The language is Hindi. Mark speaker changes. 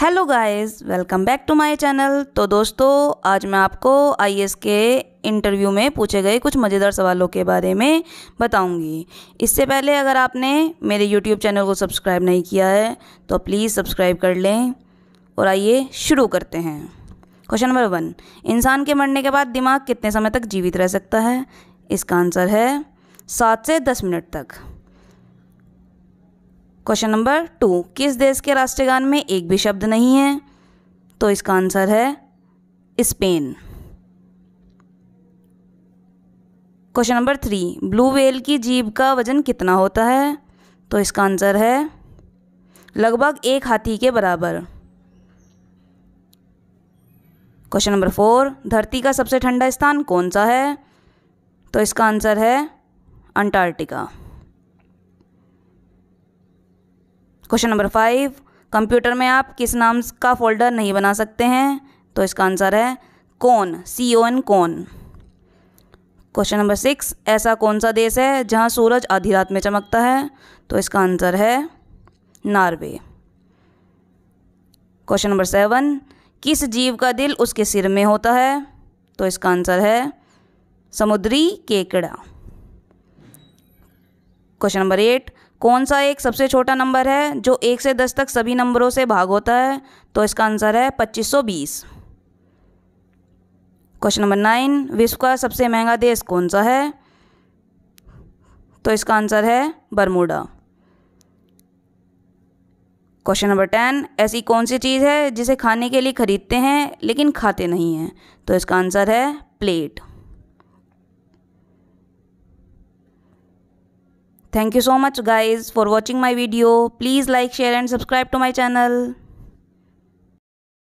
Speaker 1: Hello guys welcome back to my channel तो दोस्तों आज मैं आपको आई के इंटरव्यू में पूछे गए कुछ मज़ेदार सवालों के बारे में बताऊंगी इससे पहले अगर आपने मेरे यूट्यूब चैनल को सब्सक्राइब नहीं किया है तो प्लीज़ सब्सक्राइब कर लें और आइए शुरू करते हैं क्वेश्चन नंबर वन इंसान के मरने के बाद दिमाग कितने समय तक जीवित रह सकता है इसका आंसर है सात से दस मिनट तक क्वेश्चन नंबर टू किस देश के राष्ट्रगान में एक भी शब्द नहीं है तो इसका आंसर है Spain question number three blue whale की जीभ का वजन कितना होता है तो इसका आंसर है लगभग एक हाथी के बराबर क्वेश्चन नंबर फोर धरती का सबसे ठंडा स्थान कौन सा है तो इसका आंसर है Antarctica question number five computer में आप किस नाम का फोल्डर नहीं बना सकते हैं तो इसका आंसर है कौन सी ओ एन कौन क्वेश्चन नंबर सिक्स ऐसा कौन सा देश है जहाँ सूरज आधी रात में चमकता है तो इसका आंसर है नार्वे क्वेश्चन नंबर सेवन किस जीव का दिल उसके सिर में होता है तो इसका आंसर है समुद्री केकड़ा क्वेश्चन नंबर एट कौन सा एक सबसे छोटा नंबर है जो एक से दस तक सभी नंबरों से भाग होता है तो इसका आंसर है पच्चीस सौ बीस क्वेश्चन नंबर नाइन विश्व का सबसे महंगा देश कौन सा है तो इसका आंसर है बरमूडा क्वेश्चन नंबर टेन ऐसी कौन सी चीज़ है जिसे खाने के लिए खरीदते हैं लेकिन खाते नहीं हैं तो इसका आंसर है plate Thank you so much guys for watching my video. Please like, share and subscribe to my channel.